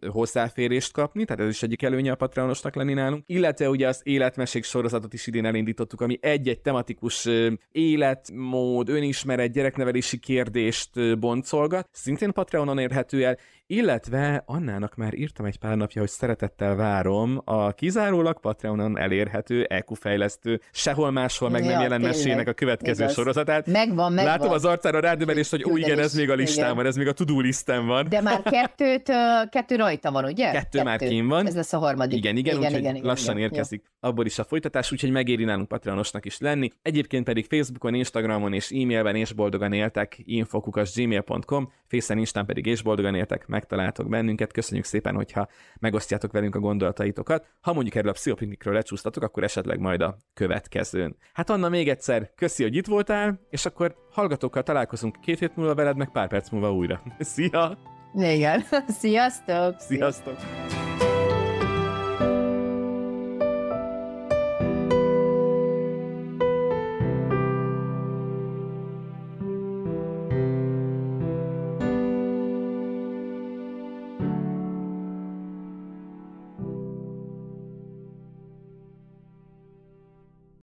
hozzáférést kapni, tehát ez is egyik előnye a Patreonosnak lenni nálunk. Illetve ugye az életmesék sorozatot is idén elindítottuk, ami egy-egy tematikus életmód, önismeret, gyereknevelési kérdést bont boncolgat, szintén Patreonon érhető el, illetve Annának már írtam egy pár napja, hogy szeretettel várom a kizárólag Patreonon elérhető, EQ-fejlesztő, sehol máshol meg ja, nem jelen mesének a következő igaz. sorozatát. Megvan, megvan. Látom az arcára rádimelést, hogy ó, igen, ez még a listán igen. van, ez még a tudó listán van. De már kettőt, kettő rajta van, ugye? Kettő, kettő. már kín van. Ez lesz a harmadik. Igen, igen, igen, igen, igen lassan igen, érkezik. Jó. Abból is a folytatás, úgyhogy megéri nálunk Patreonosnak is lenni. Egyébként pedig Facebookon, Instagramon és e-mailben és boldogan éltek, gmail.com, Fészen Instán pedig és boldogan éltek, megtaláltok bennünket. Köszönjük szépen, hogyha megosztjátok velünk a gondolataitokat. Ha mondjuk erről a pszichopiknikről lecsúsztatok, akkor esetleg majd a következőn. Hát Anna még egyszer köszi, hogy itt voltál, és akkor hallgatókkal találkozunk két hét múlva veled, meg pár perc múlva újra. Szia! Igen, sziasztok! Sziasztok! sziasztok.